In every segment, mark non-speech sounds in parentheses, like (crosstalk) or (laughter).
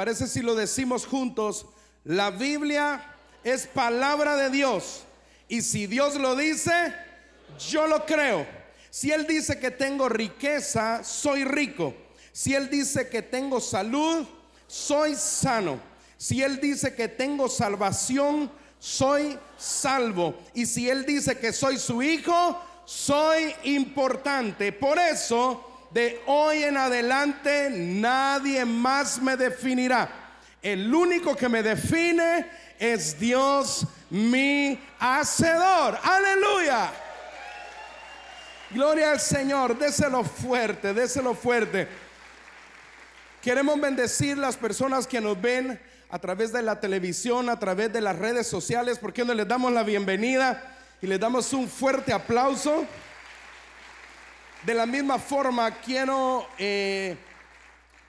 parece si lo decimos juntos? La Biblia es palabra de Dios. Y si Dios lo dice, yo lo creo. Si Él dice que tengo riqueza, soy rico. Si Él dice que tengo salud, soy sano. Si Él dice que tengo salvación, soy salvo. Y si Él dice que soy su hijo, soy importante. Por eso de hoy en adelante nadie más me definirá. El único que me define es Dios mi hacedor. Aleluya. Gloria al Señor. Déselo fuerte, déselo fuerte. Queremos bendecir las personas que nos ven a través de la televisión, a través de las redes sociales. Porque no les damos la bienvenida y les damos un fuerte aplauso? De la misma forma, quiero eh,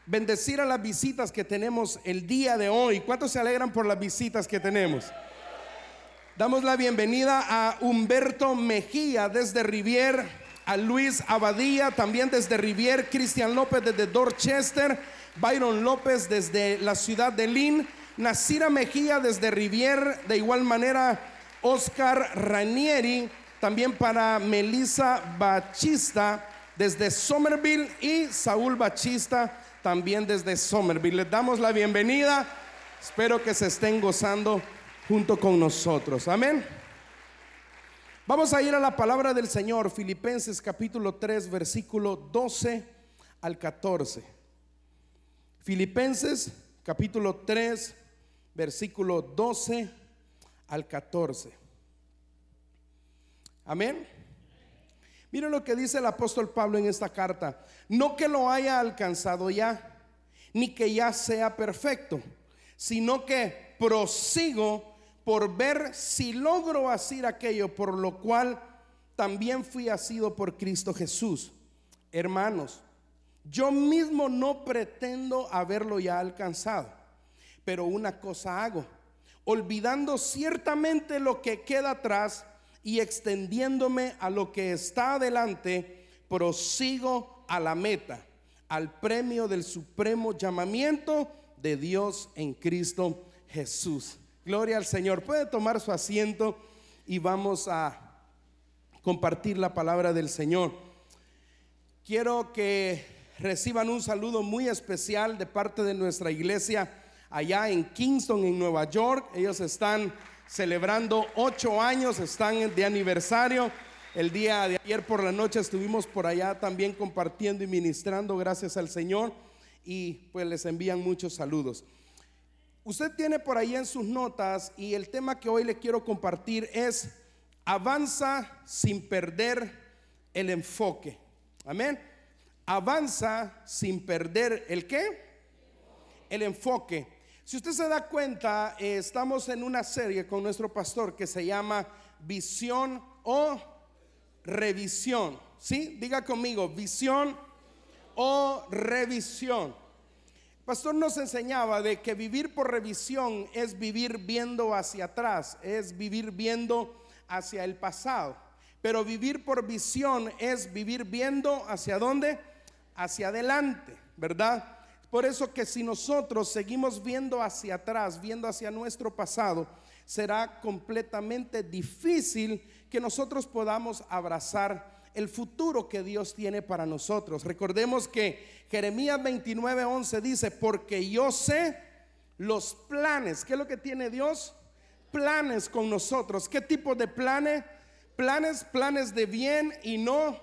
bendecir a las visitas que tenemos el día de hoy. ¿Cuántos se alegran por las visitas que tenemos? Damos la bienvenida a Humberto Mejía desde Rivier, a Luis Abadía también desde Rivier, Cristian López desde Dorchester, Byron López desde la ciudad de Lynn, Nasira Mejía desde Rivier, de igual manera Oscar Ranieri también para Melissa Bachista desde Somerville y Saúl Bachista también desde Somerville. Les damos la bienvenida. Espero que se estén gozando junto con nosotros. Amén. Vamos a ir a la palabra del Señor, Filipenses capítulo 3, versículo 12 al 14. Filipenses capítulo 3, versículo 12 al 14. Amén. Miren lo que dice el apóstol Pablo en esta carta. No que lo haya alcanzado ya, ni que ya sea perfecto, sino que prosigo por ver si logro hacer aquello por lo cual también fui asido por Cristo Jesús. Hermanos, yo mismo no pretendo haberlo ya alcanzado, pero una cosa hago, olvidando ciertamente lo que queda atrás y extendiéndome a lo que está adelante, prosigo a la meta, al premio del supremo llamamiento de Dios en Cristo Jesús. Gloria al Señor. Puede tomar su asiento y vamos a compartir la palabra del Señor. Quiero que reciban un saludo muy especial de parte de nuestra iglesia allá en Kingston, en Nueva York. Ellos están celebrando ocho años, están de aniversario. El día de ayer por la noche estuvimos por allá también compartiendo y ministrando, gracias al Señor, y pues les envían muchos saludos. Usted tiene por ahí en sus notas y el tema que hoy le quiero compartir es avanza sin perder el enfoque. Amén. Avanza sin perder el qué? El enfoque. Si usted se da cuenta, eh, estamos en una serie con nuestro pastor que se llama Visión o Revisión. ¿Sí? Diga conmigo, visión o revisión. Pastor nos enseñaba de que vivir por revisión es vivir viendo hacia atrás, es vivir viendo hacia el pasado. Pero vivir por visión es vivir viendo hacia dónde, hacia adelante, ¿verdad? Por eso que si nosotros seguimos viendo hacia atrás, viendo hacia nuestro pasado, será completamente difícil que nosotros podamos abrazar el futuro que Dios tiene para nosotros. Recordemos que Jeremías 11 dice, porque yo sé los planes. ¿Qué es lo que tiene Dios? Planes con nosotros. ¿Qué tipo de planes? Planes, planes de bien y no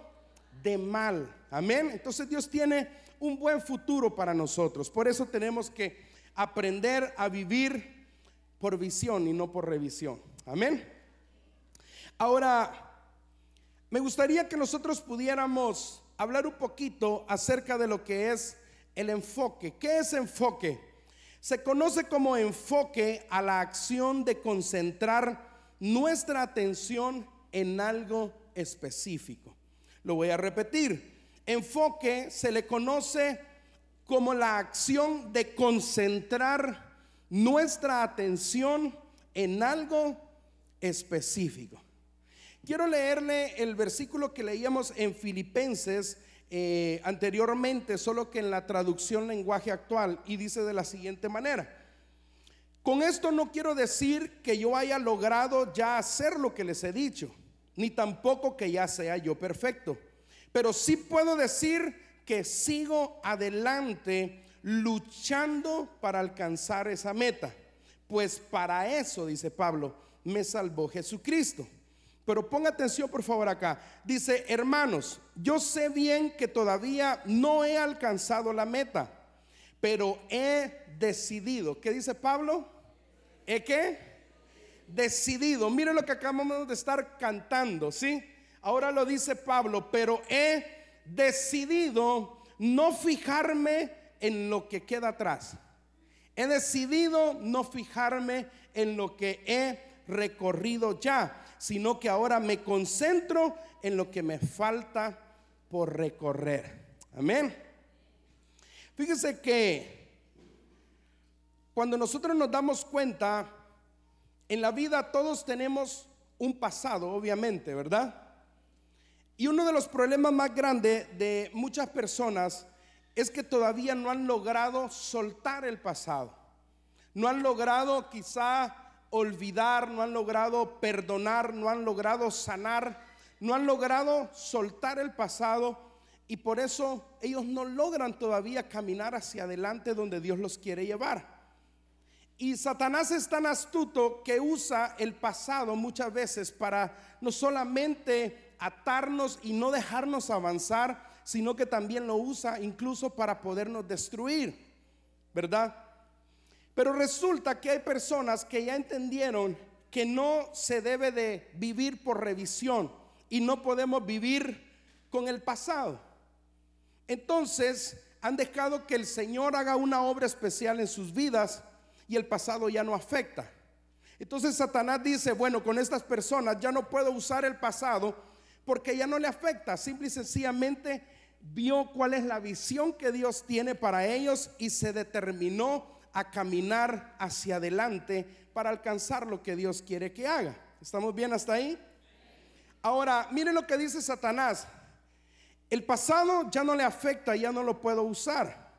de mal. Amén. Entonces Dios tiene un buen futuro para nosotros. Por eso tenemos que aprender a vivir por visión y no por revisión. Amén. Ahora, me gustaría que nosotros pudiéramos hablar un poquito acerca de lo que es el enfoque. ¿Qué es enfoque? Se conoce como enfoque a la acción de concentrar nuestra atención en algo específico. Lo voy a repetir enfoque se le conoce como la acción de concentrar nuestra atención en algo específico. Quiero leerle el versículo que leíamos en Filipenses eh, anteriormente, solo que en la traducción lenguaje actual, y dice de la siguiente manera. Con esto no quiero decir que yo haya logrado ya hacer lo que les he dicho, ni tampoco que ya sea yo perfecto. Pero sí puedo decir que sigo adelante luchando para alcanzar esa meta. Pues para eso, dice Pablo, me salvó Jesucristo. Pero ponga atención por favor acá. Dice, hermanos, yo sé bien que todavía no he alcanzado la meta, pero he decidido. ¿Qué dice Pablo? ¿He ¿Eh, qué? Decidido. Miren lo que acabamos de estar cantando, ¿sí? Ahora lo dice Pablo, pero he decidido no fijarme en lo que queda atrás. He decidido no fijarme en lo que he recorrido ya, sino que ahora me concentro en lo que me falta por recorrer. Amén. Fíjese que cuando nosotros nos damos cuenta, en la vida todos tenemos un pasado, obviamente, ¿verdad? Y uno de los problemas más grandes de muchas personas es que todavía no han logrado soltar el pasado. No han logrado quizá olvidar, no han logrado perdonar, no han logrado sanar, no han logrado soltar el pasado y por eso ellos no logran todavía caminar hacia adelante donde Dios los quiere llevar. Y Satanás es tan astuto que usa el pasado muchas veces para no solamente atarnos y no dejarnos avanzar, sino que también lo usa incluso para podernos destruir, ¿verdad? Pero resulta que hay personas que ya entendieron que no se debe de vivir por revisión y no podemos vivir con el pasado. Entonces han dejado que el Señor haga una obra especial en sus vidas y el pasado ya no afecta. Entonces Satanás dice, bueno, con estas personas ya no puedo usar el pasado porque ya no le afecta, simple y sencillamente vio cuál es la visión que Dios tiene para ellos y se determinó a caminar hacia adelante para alcanzar lo que Dios quiere que haga. ¿Estamos bien hasta ahí? Ahora, miren lo que dice Satanás. El pasado ya no le afecta, ya no lo puedo usar.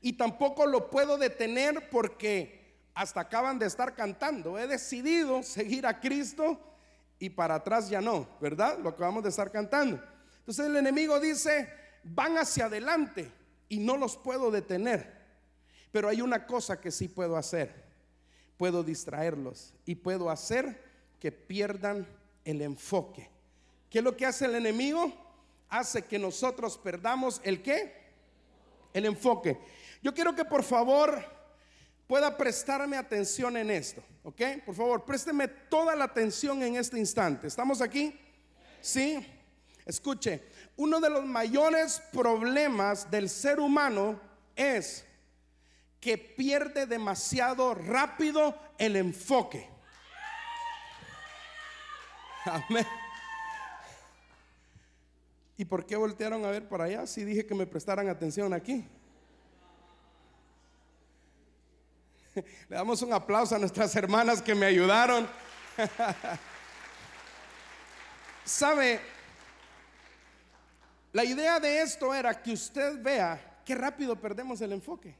Y tampoco lo puedo detener porque hasta acaban de estar cantando. He decidido seguir a Cristo y para atrás ya no, ¿verdad? Lo acabamos de estar cantando. Entonces el enemigo dice, van hacia adelante y no los puedo detener. Pero hay una cosa que sí puedo hacer. Puedo distraerlos y puedo hacer que pierdan el enfoque. ¿Qué es lo que hace el enemigo? Hace que nosotros perdamos el qué? El enfoque. Yo quiero que por favor pueda prestarme atención en esto, ¿ok? Por favor, présteme toda la atención en este instante. ¿Estamos aquí? Sí. Escuche, uno de los mayores problemas del ser humano es que pierde demasiado rápido el enfoque. Amén. ¿Y por qué voltearon a ver para allá si dije que me prestaran atención aquí? (laughs) Le damos un aplauso a nuestras hermanas que me ayudaron. (laughs) ¿Sabe? La idea de esto era que usted vea qué rápido perdemos el enfoque.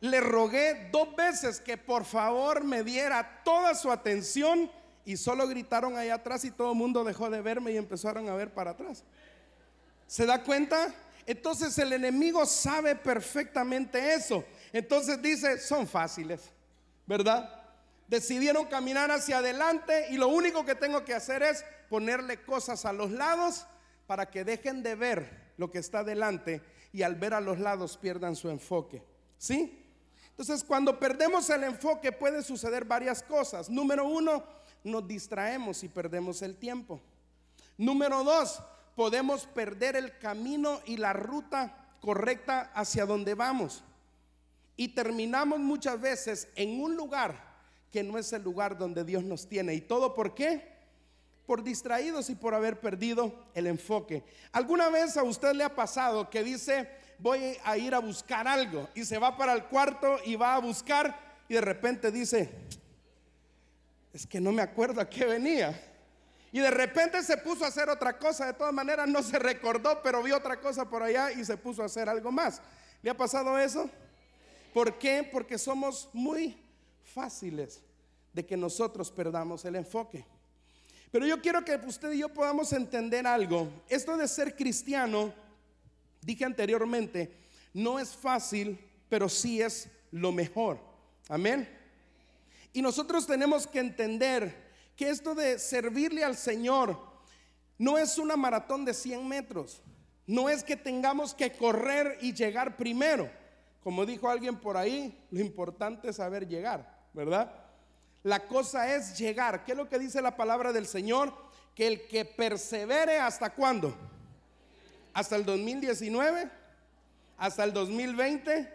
Le rogué dos veces que por favor me diera toda su atención y solo gritaron allá atrás y todo el mundo dejó de verme y empezaron a ver para atrás. ¿Se da cuenta? Entonces el enemigo sabe perfectamente eso. Entonces dice, son fáciles, ¿verdad? Decidieron caminar hacia adelante y lo único que tengo que hacer es ponerle cosas a los lados para que dejen de ver lo que está adelante y al ver a los lados pierdan su enfoque. ¿Sí? Entonces, cuando perdemos el enfoque pueden suceder varias cosas. Número uno, nos distraemos y perdemos el tiempo. Número dos, podemos perder el camino y la ruta correcta hacia donde vamos. Y terminamos muchas veces en un lugar que no es el lugar donde Dios nos tiene. ¿Y todo por qué? Por distraídos y por haber perdido el enfoque. ¿Alguna vez a usted le ha pasado que dice, voy a ir a buscar algo? Y se va para el cuarto y va a buscar y de repente dice, es que no me acuerdo a qué venía. Y de repente se puso a hacer otra cosa. De todas maneras no se recordó, pero vio otra cosa por allá y se puso a hacer algo más. ¿Le ha pasado eso? ¿Por qué? Porque somos muy fáciles de que nosotros perdamos el enfoque. Pero yo quiero que usted y yo podamos entender algo. Esto de ser cristiano, dije anteriormente, no es fácil, pero sí es lo mejor. Amén. Y nosotros tenemos que entender que esto de servirle al Señor no es una maratón de 100 metros. No es que tengamos que correr y llegar primero. Como dijo alguien por ahí, lo importante es saber llegar, ¿verdad? La cosa es llegar. ¿Qué es lo que dice la palabra del Señor? Que el que persevere hasta cuándo? Hasta el 2019, hasta el 2020,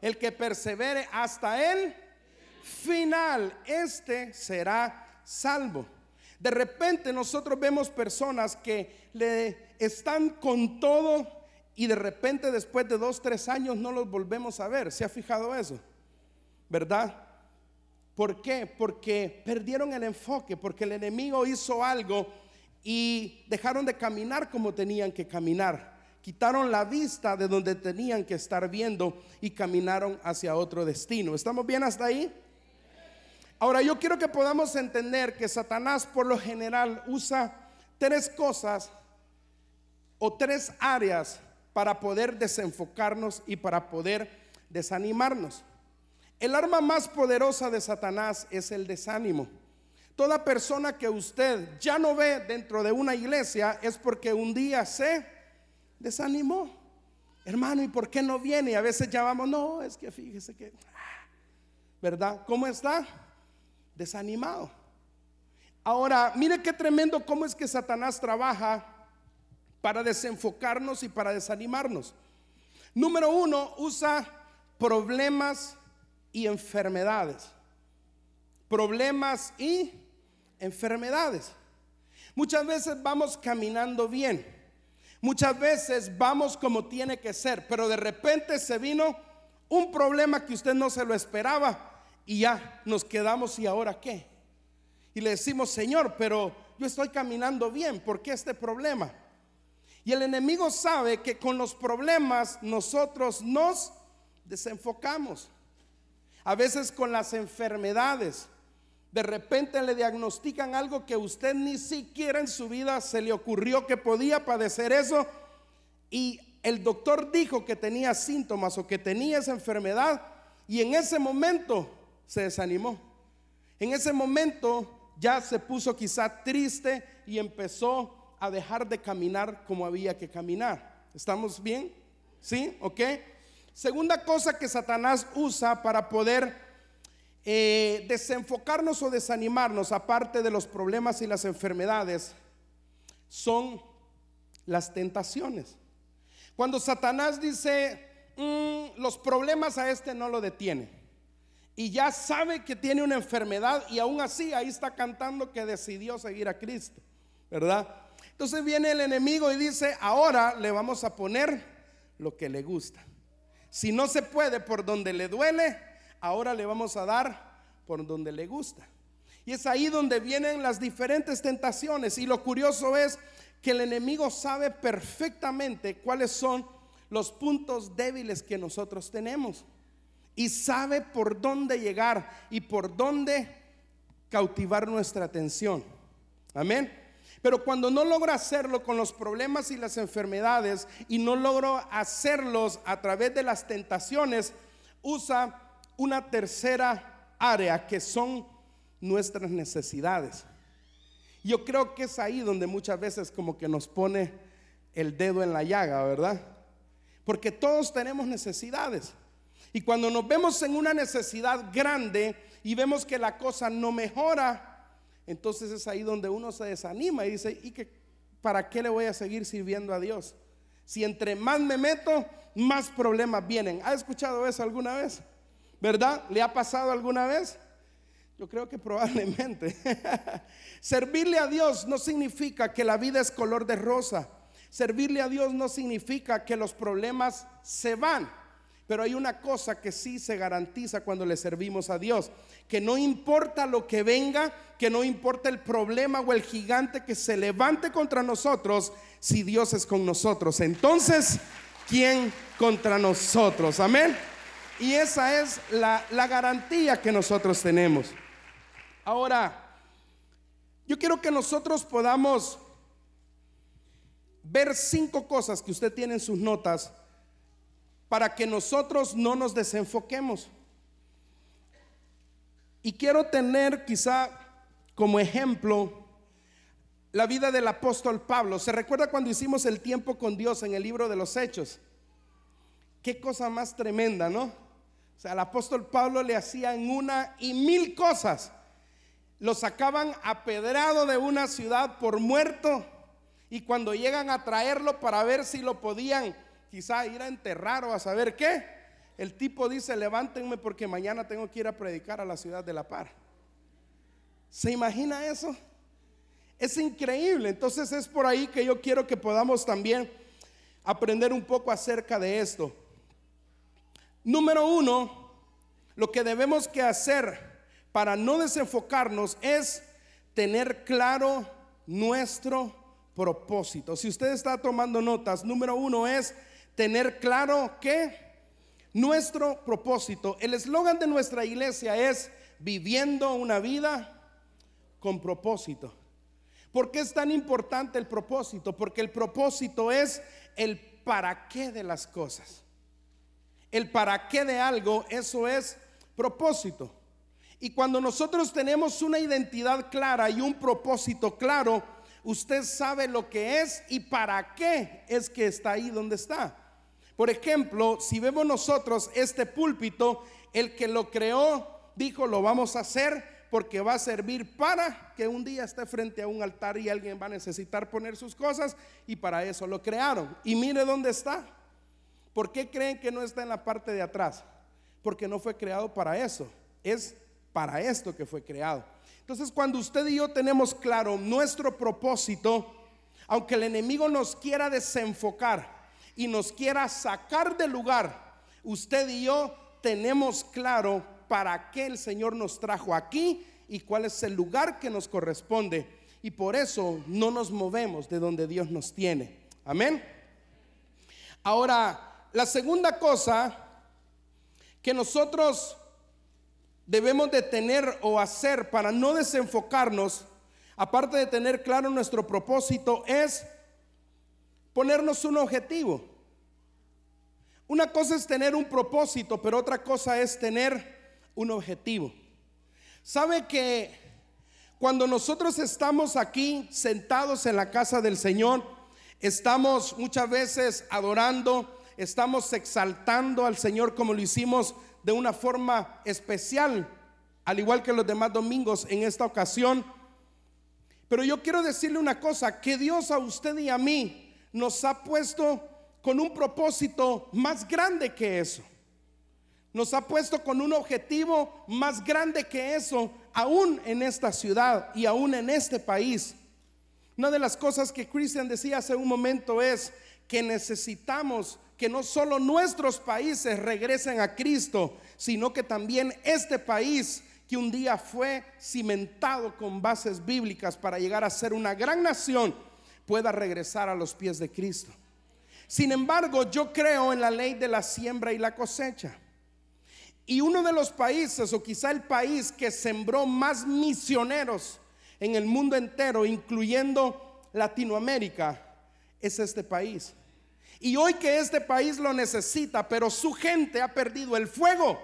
el que persevere hasta el final, este será salvo. De repente nosotros vemos personas que le están con todo y de repente después de dos, tres años no los volvemos a ver. ¿Se ha fijado eso? ¿Verdad? ¿Por qué? Porque perdieron el enfoque, porque el enemigo hizo algo y dejaron de caminar como tenían que caminar. Quitaron la vista de donde tenían que estar viendo y caminaron hacia otro destino. ¿Estamos bien hasta ahí? Ahora yo quiero que podamos entender que Satanás por lo general usa tres cosas o tres áreas para poder desenfocarnos y para poder desanimarnos. El arma más poderosa de Satanás es el desánimo. Toda persona que usted ya no ve dentro de una iglesia es porque un día se desanimó. Hermano, ¿y por qué no viene? a veces llamamos, vamos, no, es que fíjese que, ¿verdad? ¿Cómo está? Desanimado. Ahora, mire qué tremendo cómo es que Satanás trabaja para desenfocarnos y para desanimarnos. Número uno, usa problemas y enfermedades. Problemas y enfermedades. Muchas veces vamos caminando bien. Muchas veces vamos como tiene que ser, pero de repente se vino un problema que usted no se lo esperaba y ya nos quedamos y ahora qué. Y le decimos, Señor, pero yo estoy caminando bien, ¿por qué este problema? Y el enemigo sabe que con los problemas nosotros nos desenfocamos. A veces con las enfermedades. De repente le diagnostican algo que usted ni siquiera en su vida se le ocurrió que podía padecer eso. Y el doctor dijo que tenía síntomas o que tenía esa enfermedad. Y en ese momento se desanimó. En ese momento ya se puso quizá triste y empezó a dejar de caminar como había que caminar. ¿Estamos bien? ¿Sí? ¿Ok? Segunda cosa que Satanás usa para poder eh, desenfocarnos o desanimarnos, aparte de los problemas y las enfermedades, son las tentaciones. Cuando Satanás dice, mm, los problemas a este no lo detiene. Y ya sabe que tiene una enfermedad y aún así ahí está cantando que decidió seguir a Cristo, ¿verdad? Entonces viene el enemigo y dice, ahora le vamos a poner lo que le gusta. Si no se puede por donde le duele, ahora le vamos a dar por donde le gusta. Y es ahí donde vienen las diferentes tentaciones. Y lo curioso es que el enemigo sabe perfectamente cuáles son los puntos débiles que nosotros tenemos. Y sabe por dónde llegar y por dónde cautivar nuestra atención. Amén. Pero cuando no logro hacerlo con los problemas y las enfermedades y no logro hacerlos a través de las tentaciones, usa una tercera área que son nuestras necesidades. Yo creo que es ahí donde muchas veces como que nos pone el dedo en la llaga, ¿verdad? Porque todos tenemos necesidades. Y cuando nos vemos en una necesidad grande y vemos que la cosa no mejora, entonces es ahí donde uno se desanima y dice, ¿y que, para qué le voy a seguir sirviendo a Dios? Si entre más me meto, más problemas vienen. ¿Ha escuchado eso alguna vez? ¿Verdad? ¿Le ha pasado alguna vez? Yo creo que probablemente. (laughs) Servirle a Dios no significa que la vida es color de rosa. Servirle a Dios no significa que los problemas se van. Pero hay una cosa que sí se garantiza cuando le servimos a Dios, que no importa lo que venga, que no importa el problema o el gigante que se levante contra nosotros, si Dios es con nosotros, entonces, ¿quién contra nosotros? Amén. Y esa es la, garantía que nosotros tenemos. Ahora, yo quiero que nosotros podamos ver cinco cosas que usted tiene en sus notas para que nosotros no nos desenfoquemos. Y quiero tener quizá como ejemplo la vida del apóstol Pablo. ¿Se recuerda cuando hicimos el tiempo con Dios en el libro de los Hechos? Qué cosa más tremenda, ¿no? O sea, al apóstol Pablo le hacían una y mil cosas. Lo sacaban apedrado de una ciudad por muerto y cuando llegan a traerlo para ver si lo podían quizá ir a enterrar o a saber qué. El tipo dice, levántenme porque mañana tengo que ir a predicar a la ciudad de La Par. ¿Se imagina eso? Es increíble. Entonces es por ahí que yo quiero que podamos también aprender un poco acerca de esto. Número uno, lo que debemos que hacer para no desenfocarnos es tener claro nuestro propósito. Si usted está tomando notas, número uno es tener claro que nuestro propósito, el eslogan de nuestra iglesia es viviendo una vida con propósito. ¿Por qué es tan importante el propósito? Porque el propósito es el para qué de las cosas. El para qué de algo, eso es propósito. Y cuando nosotros tenemos una identidad clara y un propósito claro, usted sabe lo que es y para qué es que está ahí donde está. Por ejemplo, si vemos nosotros este púlpito, el que lo creó dijo, lo vamos a hacer porque va a servir para que un día esté frente a un altar y alguien va a necesitar poner sus cosas y para eso lo crearon. Y mire dónde está. ¿Por qué creen que no está en la parte de atrás? Porque no fue creado para eso. Es para esto que fue creado. Entonces cuando usted y yo tenemos claro nuestro propósito, aunque el enemigo nos quiera desenfocar, y nos quiera sacar del lugar, usted y yo tenemos claro para qué el Señor nos trajo aquí y cuál es el lugar que nos corresponde. Y por eso no nos movemos de donde Dios nos tiene. Amén. Ahora, la segunda cosa que nosotros debemos de tener o hacer para no desenfocarnos, aparte de tener claro nuestro propósito, es ponernos un objetivo. Una cosa es tener un propósito, pero otra cosa es tener un objetivo. ¿Sabe que cuando nosotros estamos aquí sentados en la casa del Señor, estamos muchas veces adorando, estamos exaltando al Señor como lo hicimos de una forma especial, al igual que los demás domingos en esta ocasión? Pero yo quiero decirle una cosa, que Dios a usted y a mí nos ha puesto con un propósito más grande que eso. Nos ha puesto con un objetivo más grande que eso, aún en esta ciudad y aún en este país. Una de las cosas que Christian decía hace un momento es que necesitamos que no solo nuestros países regresen a Cristo, sino que también este país que un día fue cimentado con bases bíblicas para llegar a ser una gran nación pueda regresar a los pies de Cristo. Sin embargo, yo creo en la ley de la siembra y la cosecha. Y uno de los países, o quizá el país que sembró más misioneros en el mundo entero, incluyendo Latinoamérica, es este país. Y hoy que este país lo necesita, pero su gente ha perdido el fuego,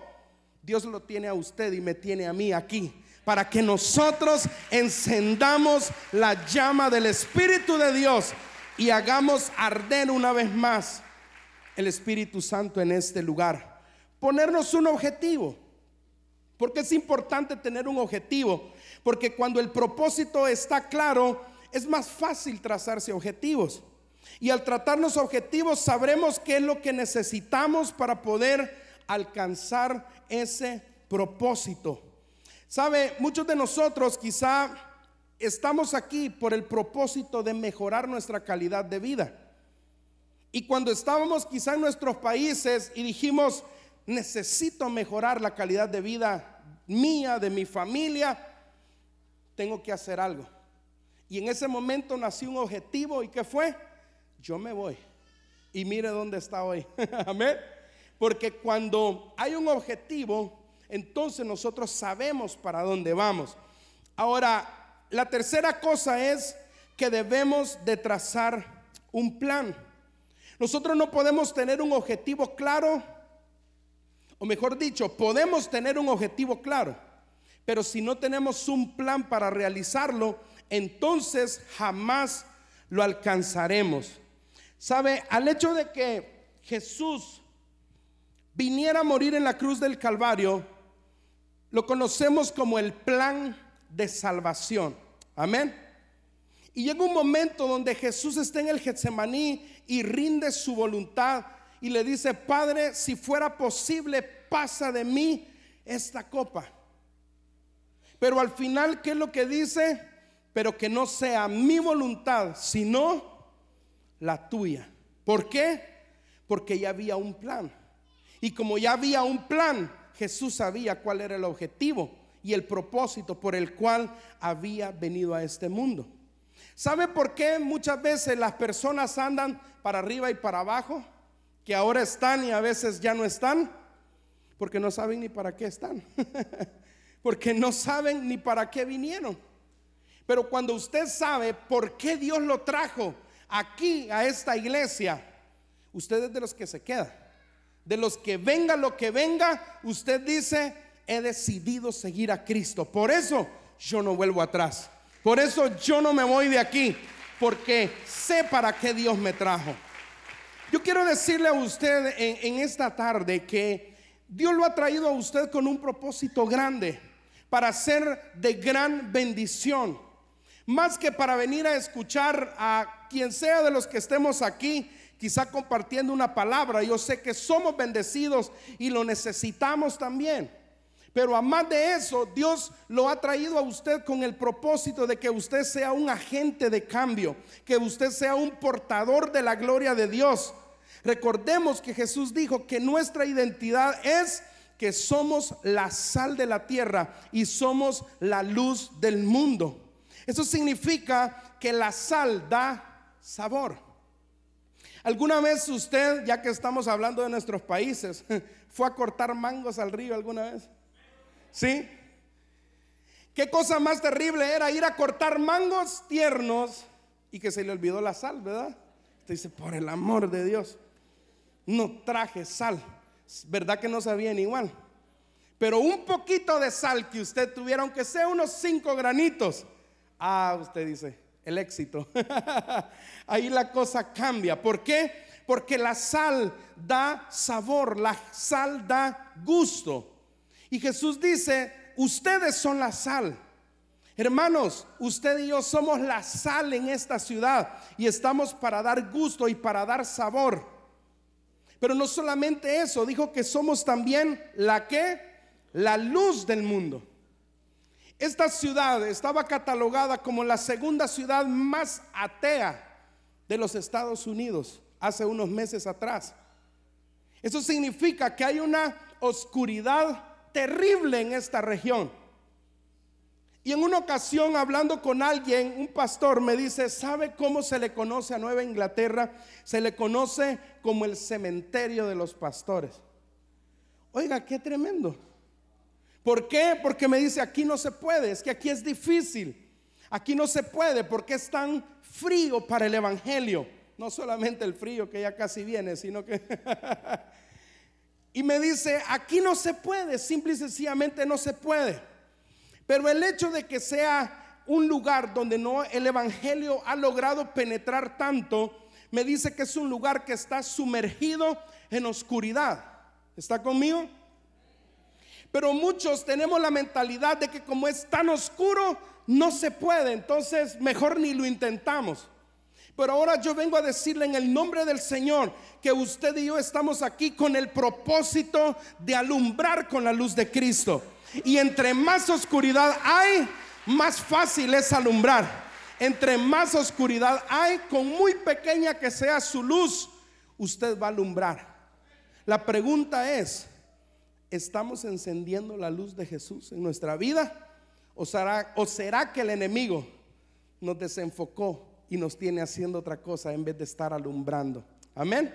Dios lo tiene a usted y me tiene a mí aquí para que nosotros encendamos la llama del Espíritu de Dios y hagamos arder una vez más el Espíritu Santo en este lugar. Ponernos un objetivo, porque es importante tener un objetivo, porque cuando el propósito está claro, es más fácil trazarse objetivos. Y al tratarnos objetivos sabremos qué es lo que necesitamos para poder alcanzar ese propósito. Sabe, muchos de nosotros quizá estamos aquí por el propósito de mejorar nuestra calidad de vida. Y cuando estábamos quizá en nuestros países y dijimos, necesito mejorar la calidad de vida mía, de mi familia, tengo que hacer algo. Y en ese momento nació un objetivo y ¿qué fue? Yo me voy. Y mire dónde está hoy. (laughs) Amén. Porque cuando hay un objetivo, entonces nosotros sabemos para dónde vamos. Ahora, la tercera cosa es que debemos de trazar un plan. Nosotros no podemos tener un objetivo claro, o mejor dicho, podemos tener un objetivo claro, pero si no tenemos un plan para realizarlo, entonces jamás lo alcanzaremos. ¿Sabe? Al hecho de que Jesús viniera a morir en la cruz del Calvario, lo conocemos como el plan de salvación. Amén. Y llega un momento donde Jesús está en el Getsemaní y rinde su voluntad y le dice, Padre, si fuera posible, pasa de mí esta copa. Pero al final, ¿qué es lo que dice? Pero que no sea mi voluntad, sino la tuya. ¿Por qué? Porque ya había un plan. Y como ya había un plan, Jesús sabía cuál era el objetivo y el propósito por el cual había venido a este mundo. ¿Sabe por qué muchas veces las personas andan para arriba y para abajo? Que ahora están y a veces ya no están. Porque no saben ni para qué están. (laughs) porque no saben ni para qué vinieron. Pero cuando usted sabe por qué Dios lo trajo aquí a esta iglesia, usted es de los que se queda de los que venga lo que venga, usted dice, he decidido seguir a Cristo. Por eso yo no vuelvo atrás. Por eso yo no me voy de aquí, porque sé para qué Dios me trajo. Yo quiero decirle a usted en, esta tarde que Dios lo ha traído a usted con un propósito grande, para ser de gran bendición. Más que para venir a escuchar a quien sea de los que estemos aquí, quizá compartiendo una palabra. Yo sé que somos bendecidos y lo necesitamos también. Pero a más de eso, Dios lo ha traído a usted con el propósito de que usted sea un agente de cambio, que usted sea un portador de la gloria de Dios. Recordemos que Jesús dijo que nuestra identidad es que somos la sal de la tierra y somos la luz del mundo. Eso significa que la sal da sabor. ¿Alguna vez usted, ya que estamos hablando de nuestros países, (laughs) fue a cortar mangos al río alguna vez? ¿Sí? ¿Qué cosa más terrible era ir a cortar mangos tiernos y que se le olvidó la sal, verdad? Usted dice, por el amor de Dios, no traje sal. ¿Verdad que no sabían igual? Pero un poquito de sal que usted tuviera, aunque sea unos cinco granitos, ah, usted dice, el éxito. (laughs) Ahí la cosa cambia. ¿Por qué? Porque la sal da sabor, la sal da gusto. Y Jesús dice, ustedes son la sal. Hermanos, usted y yo somos la sal en esta ciudad y estamos para dar gusto y para dar sabor. Pero no solamente eso, dijo que somos también la que, la luz del mundo. Esta ciudad estaba catalogada como la segunda ciudad más atea de los Estados Unidos hace unos meses atrás. Eso significa que hay una oscuridad terrible en esta región. Y en una ocasión, hablando con alguien, un pastor me dice, ¿sabe cómo se le conoce a Nueva Inglaterra? Se le conoce como el cementerio de los pastores. Oiga, qué tremendo. ¿Por qué? Porque me dice, aquí no se puede, es que aquí es difícil. Aquí no se puede porque es tan frío para el Evangelio. No solamente el frío que ya casi viene, sino que... (laughs) y me dice, aquí no se puede, simple y sencillamente no se puede. Pero el hecho de que sea un lugar donde no el Evangelio ha logrado penetrar tanto, me dice que es un lugar que está sumergido en oscuridad. ¿Está conmigo? Pero muchos tenemos la mentalidad de que como es tan oscuro, no se puede. Entonces, mejor ni lo intentamos. Pero ahora yo vengo a decirle en el nombre del Señor que usted y yo estamos aquí con el propósito de alumbrar con la luz de Cristo. Y entre más oscuridad hay, más fácil es alumbrar. Entre más oscuridad hay, con muy pequeña que sea su luz, usted va a alumbrar. La pregunta es, ¿Estamos encendiendo la luz de Jesús en nuestra vida? ¿O será, que el enemigo nos desenfocó y nos tiene haciendo otra cosa en vez de estar alumbrando? Amén.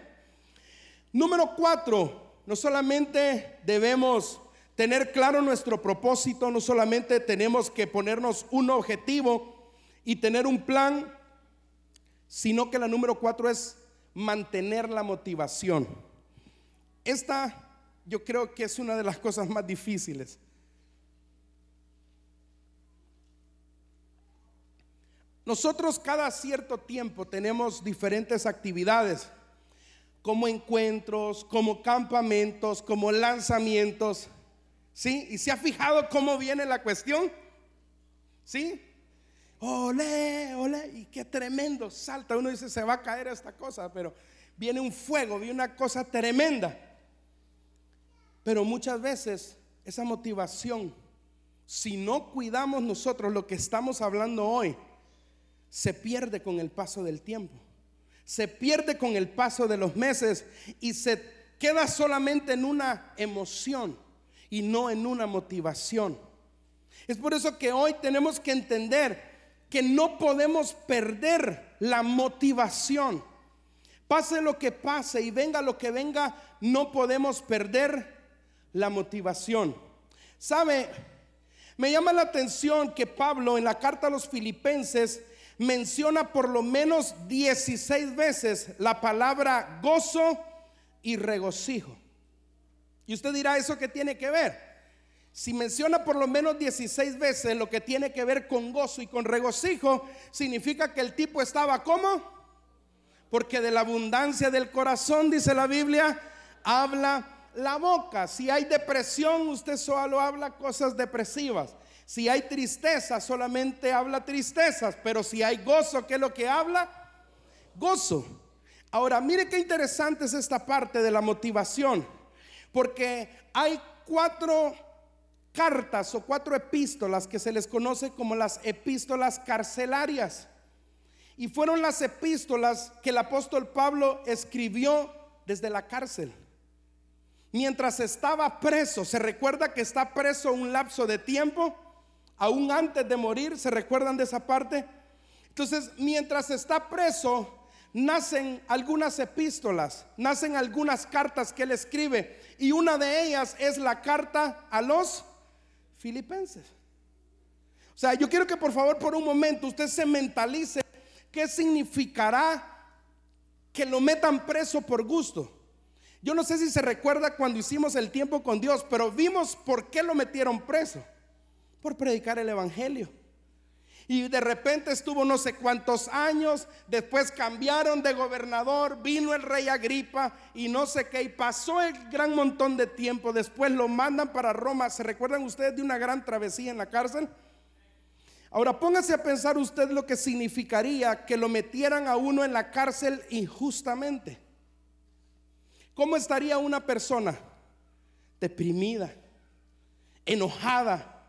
Número cuatro, no solamente debemos tener claro nuestro propósito, no solamente tenemos que ponernos un objetivo y tener un plan, sino que la número cuatro es mantener la motivación. Esta yo creo que es una de las cosas más difíciles. Nosotros cada cierto tiempo tenemos diferentes actividades, como encuentros, como campamentos, como lanzamientos. ¿Sí? ¿Y se ha fijado cómo viene la cuestión? ¿Sí? Ole, ole, y qué tremendo salta. Uno dice, se va a caer esta cosa, pero viene un fuego, viene una cosa tremenda. Pero muchas veces esa motivación, si no cuidamos nosotros lo que estamos hablando hoy, se pierde con el paso del tiempo, se pierde con el paso de los meses y se queda solamente en una emoción y no en una motivación. Es por eso que hoy tenemos que entender que no podemos perder la motivación. Pase lo que pase y venga lo que venga, no podemos perder la motivación. ¿Sabe? Me llama la atención que Pablo en la carta a los filipenses menciona por lo menos 16 veces la palabra gozo y regocijo. Y usted dirá, ¿eso que tiene que ver? Si menciona por lo menos 16 veces lo que tiene que ver con gozo y con regocijo, significa que el tipo estaba como? Porque de la abundancia del corazón, dice la Biblia, habla la boca. Si hay depresión, usted solo habla cosas depresivas. Si hay tristeza, solamente habla tristezas. Pero si hay gozo, ¿qué es lo que habla? Gozo. Ahora, mire qué interesante es esta parte de la motivación. Porque hay cuatro cartas o cuatro epístolas que se les conoce como las epístolas carcelarias. Y fueron las epístolas que el apóstol Pablo escribió desde la cárcel mientras estaba preso, se recuerda que está preso un lapso de tiempo, aún antes de morir, ¿se recuerdan de esa parte? Entonces, mientras está preso, nacen algunas epístolas, nacen algunas cartas que él escribe, y una de ellas es la carta a los filipenses. O sea, yo quiero que por favor por un momento usted se mentalice qué significará que lo metan preso por gusto. Yo no sé si se recuerda cuando hicimos el tiempo con Dios, pero vimos por qué lo metieron preso. Por predicar el Evangelio. Y de repente estuvo no sé cuántos años, después cambiaron de gobernador, vino el rey Agripa y no sé qué, y pasó el gran montón de tiempo, después lo mandan para Roma. ¿Se recuerdan ustedes de una gran travesía en la cárcel? Ahora póngase a pensar usted lo que significaría que lo metieran a uno en la cárcel injustamente. ¿Cómo estaría una persona deprimida, enojada,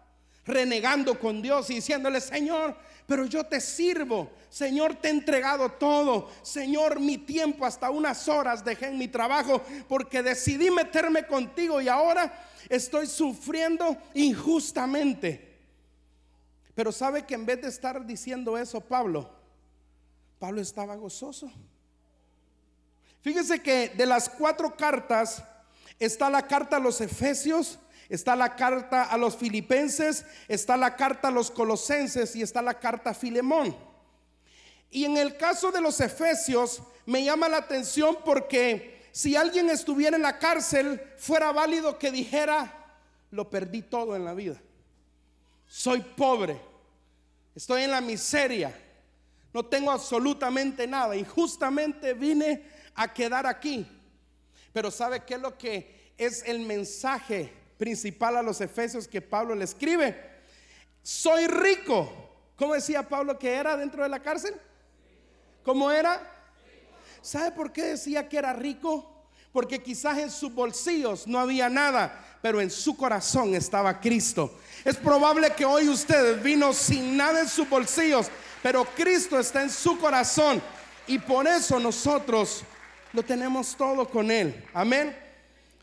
renegando con Dios y diciéndole, Señor, pero yo te sirvo, Señor, te he entregado todo, Señor, mi tiempo hasta unas horas dejé en mi trabajo porque decidí meterme contigo y ahora estoy sufriendo injustamente. Pero sabe que en vez de estar diciendo eso, Pablo, Pablo estaba gozoso. Fíjense que de las cuatro cartas está la carta a los Efesios, está la carta a los Filipenses, está la carta a los Colosenses y está la carta a Filemón. Y en el caso de los Efesios me llama la atención porque si alguien estuviera en la cárcel, fuera válido que dijera, lo perdí todo en la vida. Soy pobre, estoy en la miseria, no tengo absolutamente nada y justamente vine a quedar aquí. Pero ¿sabe qué es lo que es el mensaje principal a los efesios que Pablo le escribe? Soy rico. ¿Cómo decía Pablo que era dentro de la cárcel? ¿Cómo era? ¿Sabe por qué decía que era rico? Porque quizás en sus bolsillos no había nada, pero en su corazón estaba Cristo. Es probable que hoy usted vino sin nada en sus bolsillos, pero Cristo está en su corazón. Y por eso nosotros lo tenemos todo con Él. Amén.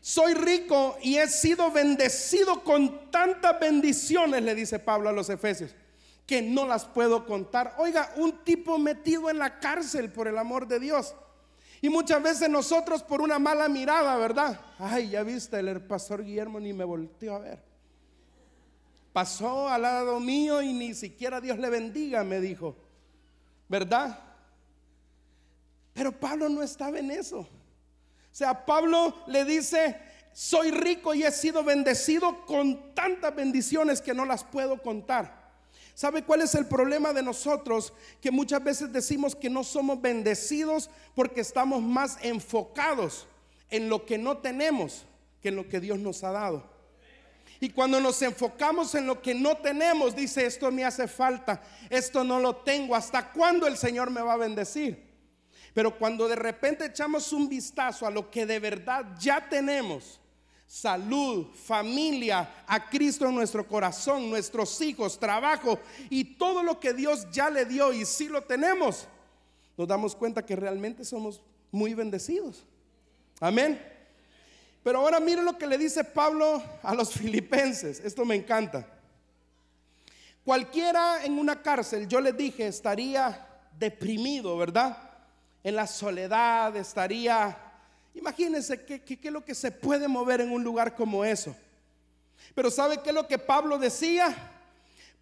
Soy rico y he sido bendecido con tantas bendiciones, le dice Pablo a los Efesios, que no las puedo contar. Oiga, un tipo metido en la cárcel por el amor de Dios. Y muchas veces nosotros por una mala mirada, ¿verdad? Ay, ya viste, el pastor Guillermo ni me volteó a ver. Pasó al lado mío y ni siquiera Dios le bendiga, me dijo. ¿Verdad? Pero Pablo no estaba en eso. O sea, Pablo le dice, soy rico y he sido bendecido con tantas bendiciones que no las puedo contar. ¿Sabe cuál es el problema de nosotros? Que muchas veces decimos que no somos bendecidos porque estamos más enfocados en lo que no tenemos que en lo que Dios nos ha dado. Y cuando nos enfocamos en lo que no tenemos, dice, esto me hace falta, esto no lo tengo, ¿hasta cuándo el Señor me va a bendecir? Pero cuando de repente echamos un vistazo a lo que de verdad ya tenemos, salud, familia, a Cristo en nuestro corazón, nuestros hijos, trabajo y todo lo que Dios ya le dio y si sí lo tenemos, nos damos cuenta que realmente somos muy bendecidos. Amén. Pero ahora mire lo que le dice Pablo a los (laughs) filipenses. Esto me encanta. Cualquiera en una cárcel, yo le dije, estaría deprimido, ¿verdad? en la soledad, estaría... Imagínense qué, es lo que se puede mover en un lugar como eso. Pero ¿sabe qué es lo que Pablo decía?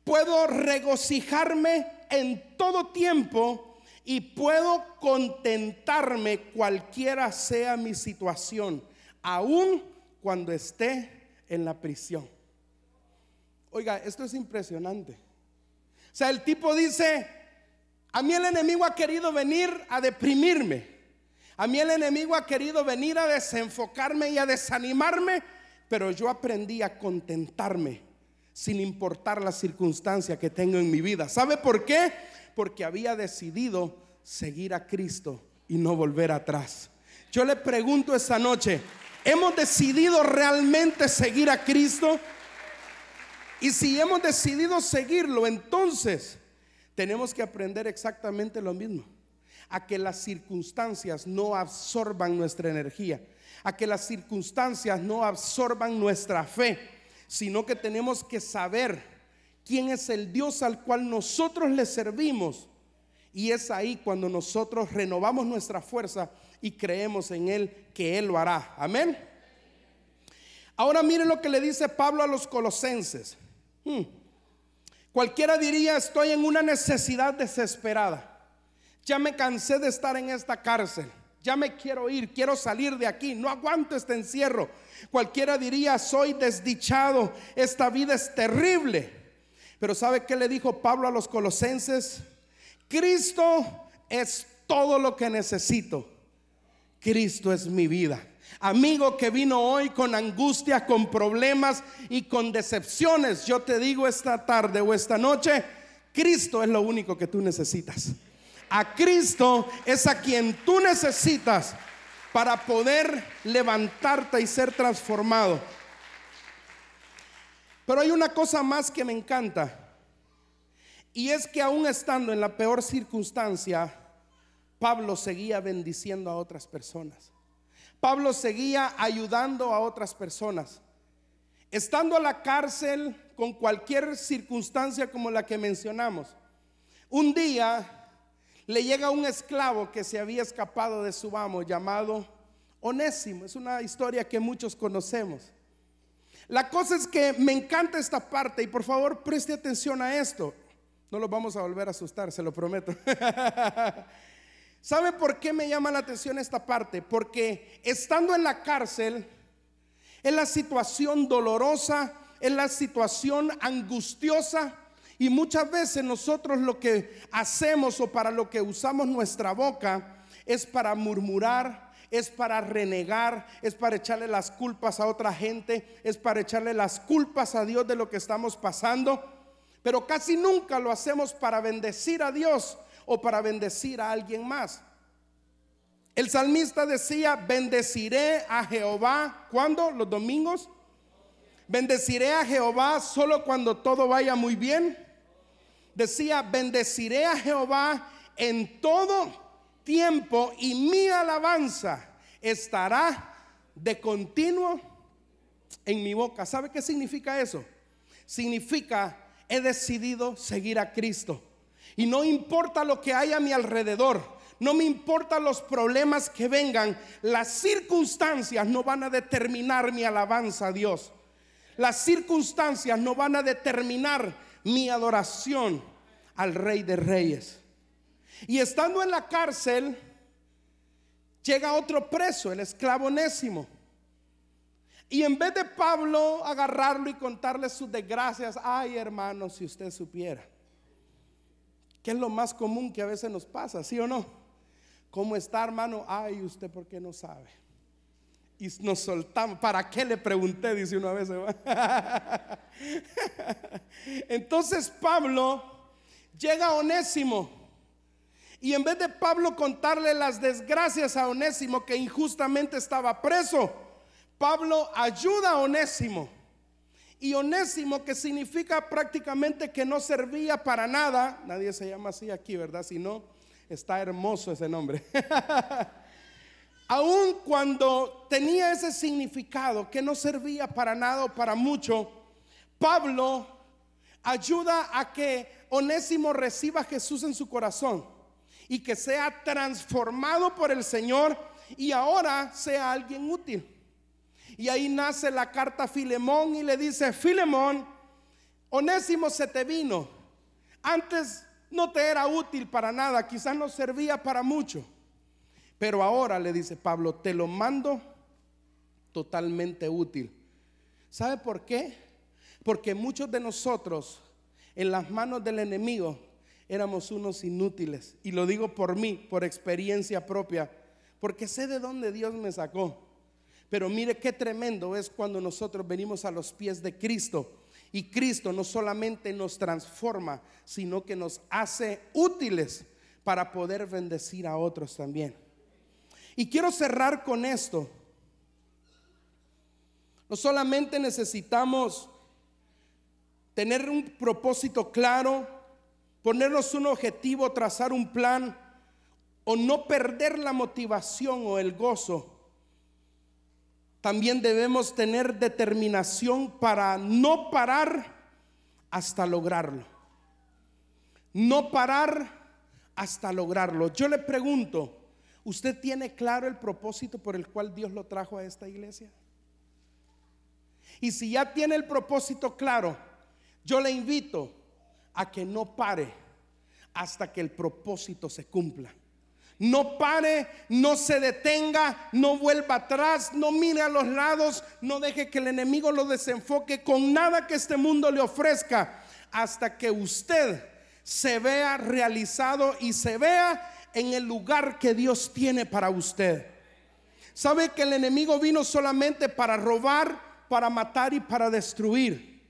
Puedo regocijarme en todo tiempo y puedo contentarme cualquiera sea mi situación, aun cuando esté en la prisión. Oiga, esto es impresionante. O sea, el tipo dice, a mí el enemigo ha querido venir a deprimirme. A mí el enemigo ha querido venir a desenfocarme y a desanimarme, pero yo aprendí a contentarme sin importar la circunstancia que tengo en mi vida. ¿Sabe por qué? Porque había decidido seguir a Cristo y no volver atrás. Yo le pregunto esta noche, ¿hemos decidido realmente seguir a Cristo? Y si hemos decidido seguirlo, entonces tenemos que aprender exactamente lo mismo, a que las circunstancias no absorban nuestra energía, a que las circunstancias no absorban nuestra fe, sino que tenemos que saber quién es el Dios al cual nosotros le servimos. Y es ahí cuando nosotros renovamos nuestra fuerza y creemos en Él que Él lo hará. Amén. Ahora miren lo que le dice Pablo a los colosenses. Hmm. Cualquiera diría, estoy en una necesidad desesperada. Ya me cansé de estar en esta cárcel. Ya me quiero ir, quiero salir de aquí, no aguanto este encierro. Cualquiera diría, soy desdichado, esta vida es terrible. Pero ¿sabe qué le dijo Pablo a los colosenses? Cristo es todo lo que necesito. Cristo es mi vida. Amigo que vino hoy con angustia, con problemas y con decepciones, yo te digo esta tarde o esta noche, Cristo es lo único que tú necesitas. A Cristo es a quien tú necesitas para poder levantarte y ser transformado. Pero hay una cosa más que me encanta. Y es que aún estando en la peor circunstancia, Pablo seguía bendiciendo a otras personas. Pablo seguía ayudando a otras personas. Estando a la cárcel con cualquier circunstancia como la que mencionamos, un día le llega un esclavo que se había escapado de su amo llamado Onésimo. Es una historia que muchos conocemos. La cosa es que me encanta esta parte y por favor preste atención a esto. No lo vamos a volver a asustar, se lo prometo. (laughs) ¿Sabe por qué me llama la atención esta parte? Porque estando en la cárcel, en la situación dolorosa, en la situación angustiosa, y muchas veces nosotros lo que hacemos o para lo que usamos nuestra boca es para murmurar, es para renegar, es para echarle las culpas a otra gente, es para echarle las culpas a Dios de lo que estamos pasando. Pero casi nunca lo hacemos para bendecir a Dios, o para bendecir a alguien más. El salmista decía, bendeciré a Jehová, cuando Los domingos. Bendeciré a Jehová solo cuando todo vaya muy bien. Decía, bendeciré a Jehová en todo tiempo y mi alabanza estará de continuo en mi boca. ¿Sabe qué significa eso? Significa, he decidido seguir a Cristo. Y no importa lo que hay a mi alrededor, no me importan los problemas que vengan, las circunstancias no van a determinar mi alabanza a Dios. Las circunstancias no van a determinar mi adoración al Rey de Reyes. Y estando en la cárcel, llega otro preso, el esclavo enésimo. Y en vez de Pablo agarrarlo y contarle sus desgracias, ay hermano, si usted supiera. ¿Qué es lo más común que a veces nos pasa, ¿sí o no? ¿Cómo está, hermano? Ay, usted por qué no sabe. Y nos soltamos. ¿Para qué le pregunté? Dice una vez (laughs) Entonces Pablo llega a Onésimo. Y en vez de Pablo contarle las desgracias a Onésimo que injustamente estaba preso, Pablo ayuda a Onésimo y Onésimo, que significa prácticamente que no servía para nada. Nadie se llama así aquí, ¿verdad? Si no, está hermoso ese nombre. (laughs) Aun cuando tenía ese significado que no servía para nada o para mucho, Pablo ayuda a que Onésimo reciba a Jesús en su corazón y que sea transformado por el Señor y ahora sea alguien útil. Y ahí nace la carta a Filemón y le dice, Filemón, Onésimo se te vino. Antes no te era útil para nada, quizás no servía para mucho. Pero ahora le dice Pablo, te lo mando totalmente útil. ¿Sabe por qué? Porque muchos de nosotros en las manos del enemigo éramos unos inútiles. Y lo digo por mí, por experiencia propia, porque sé de dónde Dios me sacó. Pero mire qué tremendo es cuando nosotros venimos a los pies de Cristo. Y Cristo no solamente nos transforma, sino que nos hace útiles para poder bendecir a otros también. Y quiero cerrar con esto. No solamente necesitamos tener un propósito claro, ponernos un objetivo, trazar un plan o no perder la motivación o el gozo también debemos tener determinación para no parar hasta lograrlo. No parar hasta lograrlo. Yo le pregunto, ¿usted tiene claro el propósito por el cual Dios lo trajo a esta iglesia? Y si ya tiene el propósito claro, yo le invito a que no pare hasta que el propósito se cumpla. No pare, no se detenga, no vuelva atrás, no mire a los lados, no deje que el enemigo lo desenfoque con nada que este mundo le ofrezca hasta que usted se vea realizado y se vea en el lugar que Dios tiene para usted. ¿Sabe que el enemigo vino solamente para robar, para matar y para destruir?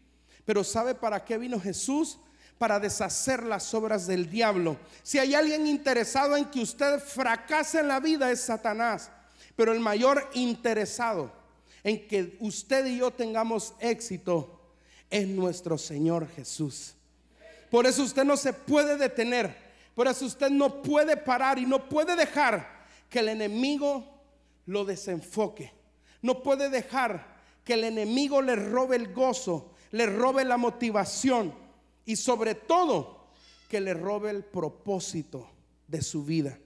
Pero ¿sabe para qué vino Jesús? para deshacer las obras del diablo. Si hay alguien interesado en que usted fracase en la vida es Satanás, pero el mayor interesado en que usted y yo tengamos éxito es nuestro Señor Jesús. Por eso usted no se puede detener, por eso usted no puede parar y no puede dejar que el enemigo lo desenfoque. No puede dejar que el enemigo le robe el gozo, le robe la motivación, y sobre todo que le robe el propósito de su vida.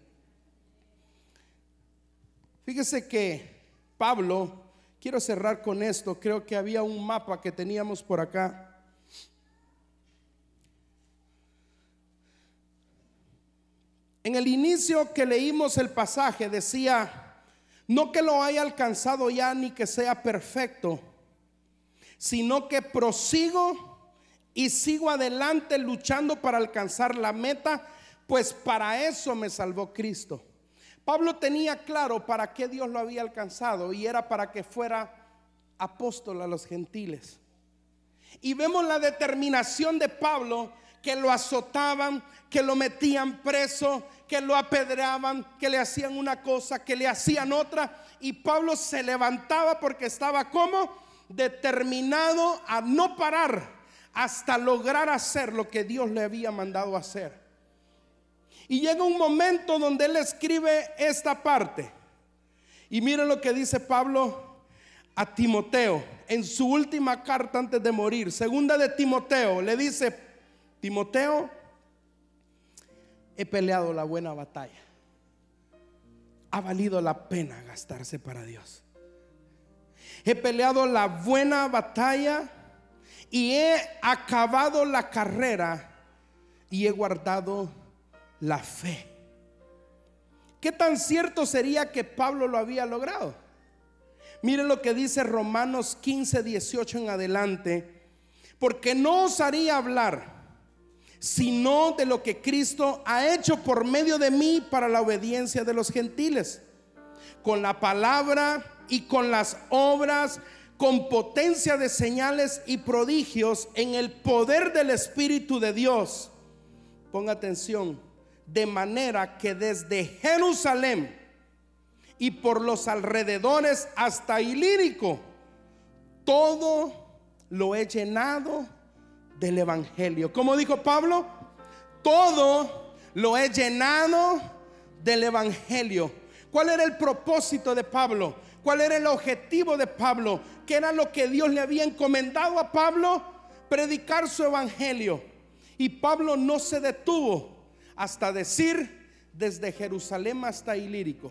Fíjese que Pablo, quiero cerrar con esto, creo que había un mapa que teníamos por acá. En el inicio que leímos el pasaje decía, no que lo haya alcanzado ya ni que sea perfecto, sino que prosigo y sigo adelante luchando para alcanzar la meta, pues para eso me salvó Cristo. Pablo tenía claro para qué Dios lo había alcanzado y era para que fuera apóstol a los gentiles. Y vemos la determinación de Pablo que lo azotaban, que lo metían preso, que lo apedreaban, que le hacían una cosa, que le hacían otra. Y Pablo se levantaba porque estaba como determinado a no parar hasta lograr hacer lo que Dios le había mandado hacer. Y llega un momento donde él escribe esta parte. Y miren lo que dice Pablo a Timoteo en su última carta antes de morir, segunda de Timoteo, le dice, Timoteo, he peleado la buena batalla. Ha valido la pena gastarse para Dios. He peleado la buena batalla y he acabado la carrera y he guardado la fe. ¿Qué tan cierto sería que Pablo lo había logrado? Miren lo que dice Romanos 15, 18 en adelante, porque no osaría hablar sino de lo que Cristo ha hecho por medio de mí para la obediencia de los gentiles, con la palabra y con las obras con potencia de señales y prodigios en el poder del Espíritu de Dios. Ponga atención, de manera que desde Jerusalén y por los alrededores hasta Ilírico, todo lo he llenado del Evangelio. Como dijo Pablo, todo lo he llenado del Evangelio. ¿Cuál era el propósito de Pablo? cuál era el objetivo de Pablo, qué era lo que Dios le había encomendado a Pablo, predicar su evangelio. Y Pablo no se detuvo hasta decir, desde Jerusalén hasta Ilírico,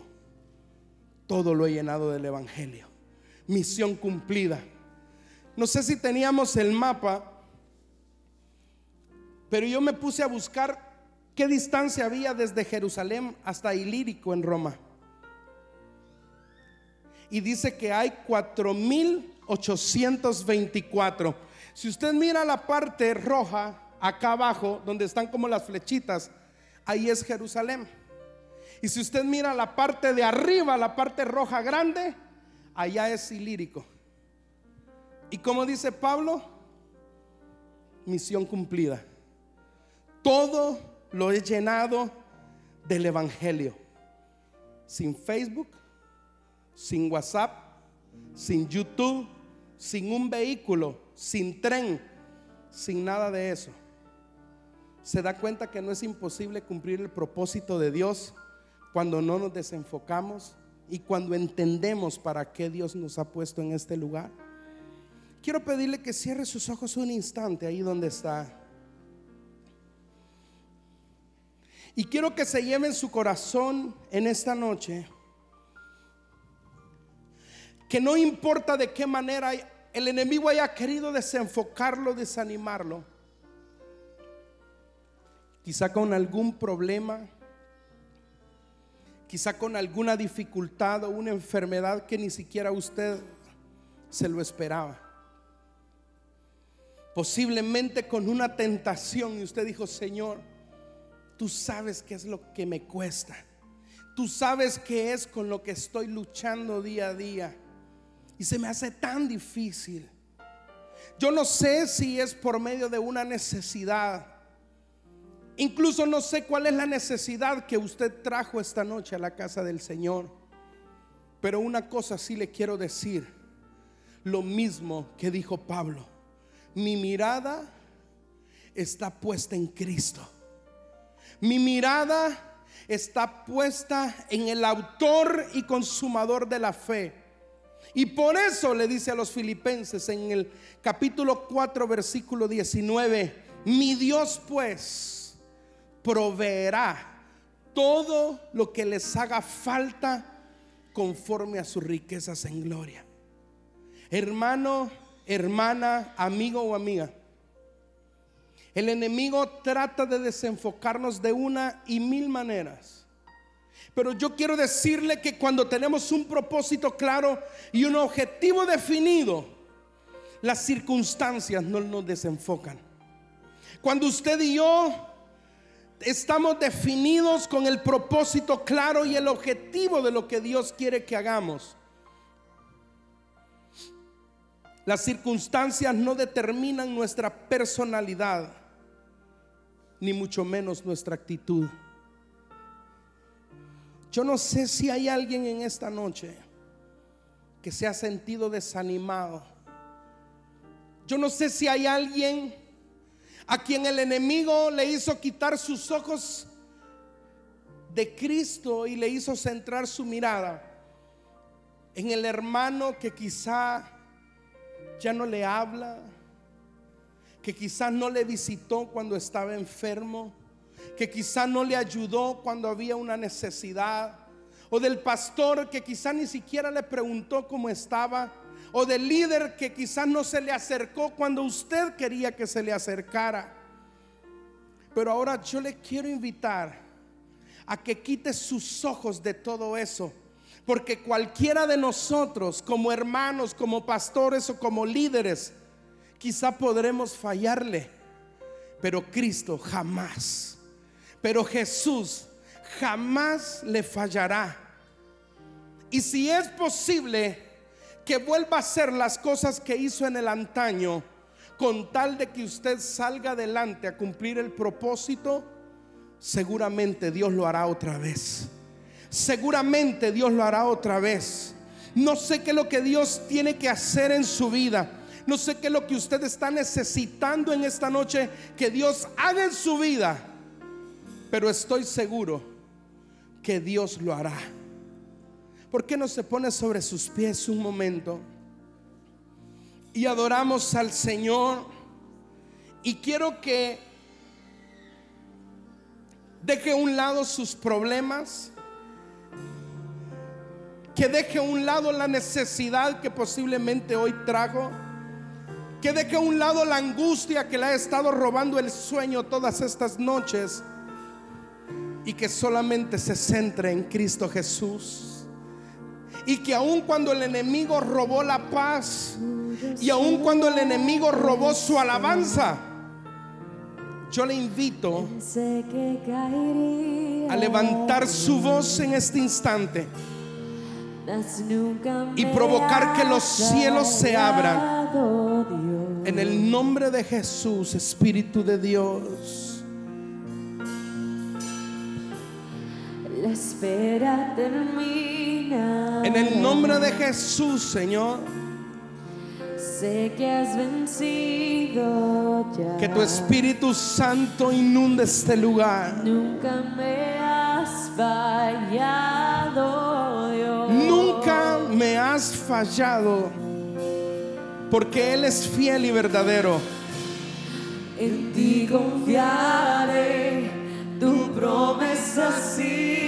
todo lo he llenado del evangelio. Misión cumplida. No sé si teníamos el mapa, pero yo me puse a buscar qué distancia había desde Jerusalén hasta Ilírico en Roma y dice que hay 4.824. Si usted mira la parte roja, acá abajo, donde están como las flechitas, ahí es Jerusalén. Y si usted mira la parte de arriba, la parte roja grande, allá es Ilírico. Y como dice Pablo, misión cumplida. Todo lo he llenado del Evangelio. Sin Facebook, sin WhatsApp, sin YouTube, sin un vehículo, sin tren, sin nada de eso. Se da cuenta que no es imposible cumplir el propósito de Dios cuando no nos desenfocamos y cuando entendemos para qué Dios nos ha puesto en este lugar. Quiero pedirle que cierre sus ojos un instante ahí donde está. Y quiero que se lleven su corazón en esta noche que no importa de qué manera el enemigo haya querido desenfocarlo, desanimarlo, quizá con algún problema, quizá con alguna dificultad o una enfermedad que ni siquiera usted se lo esperaba. Posiblemente con una tentación y usted dijo, Señor, tú sabes qué es lo que me cuesta. Tú sabes qué es con lo que estoy luchando día a día y se me hace tan difícil. Yo no sé si es por medio de una necesidad. Incluso no sé cuál es la necesidad que usted trajo esta noche a la casa del Señor. Pero una cosa sí le quiero decir. Lo mismo que dijo Pablo. Mi mirada está puesta en Cristo. Mi mirada está puesta en el autor y consumador de la fe y por eso le dice a los filipenses en el capítulo 4, versículo 19, mi Dios pues proveerá todo lo que les haga falta conforme a sus riquezas en gloria. Hermano, hermana, amigo o amiga, el enemigo trata de desenfocarnos de una y mil maneras. Pero yo quiero decirle que cuando tenemos un propósito claro y un objetivo definido, las circunstancias no nos desenfocan. Cuando usted y yo estamos definidos con el propósito claro y el objetivo de lo que Dios quiere que hagamos, las circunstancias no determinan nuestra personalidad, ni mucho menos nuestra actitud. Yo no sé si hay alguien en esta noche que se ha sentido desanimado. Yo no sé si hay alguien a quien el enemigo le hizo quitar sus ojos de Cristo y le hizo centrar su mirada en el hermano que quizá ya no le habla, que quizás no le visitó cuando estaba enfermo que quizá no le ayudó cuando había una necesidad, o del pastor que quizá ni siquiera le preguntó cómo estaba, o del líder que quizá no se le acercó cuando usted quería que se le acercara. Pero ahora yo le quiero invitar a que quite sus ojos de todo eso. Porque cualquiera de nosotros, como hermanos, como pastores o como líderes, quizá podremos fallarle, pero Cristo jamás. Pero Jesús jamás le fallará. Y si es posible que vuelva a hacer las cosas que hizo en el antaño, con tal de que usted salga adelante a cumplir el propósito, seguramente Dios lo hará otra vez. Seguramente Dios lo hará otra vez. No sé qué es lo que Dios tiene que hacer en su vida. No sé qué es lo que usted está necesitando en esta noche que Dios haga en su vida pero estoy seguro que Dios lo hará. ¿Por qué no se pone sobre sus pies un momento? Y adoramos al Señor. Y quiero que deje a un lado sus problemas. Que deje a un lado la necesidad que posiblemente hoy trago. Que deje a un lado la angustia que le ha estado robando el sueño todas estas noches y que solamente se centre en Cristo Jesús. Y que aun cuando el enemigo robó la paz y aun cuando el enemigo robó su alabanza, yo le invito a levantar su voz en este instante y provocar que los cielos se abran. En el nombre de Jesús, Espíritu de Dios. espera termina. En el nombre de Jesús, Señor. Sé que has vencido ya. Que tu Espíritu Santo inunde este lugar. Nunca me has fallado. yo, Nunca me has fallado. Porque Él es fiel y verdadero. En ti confiaré, tu promesa sí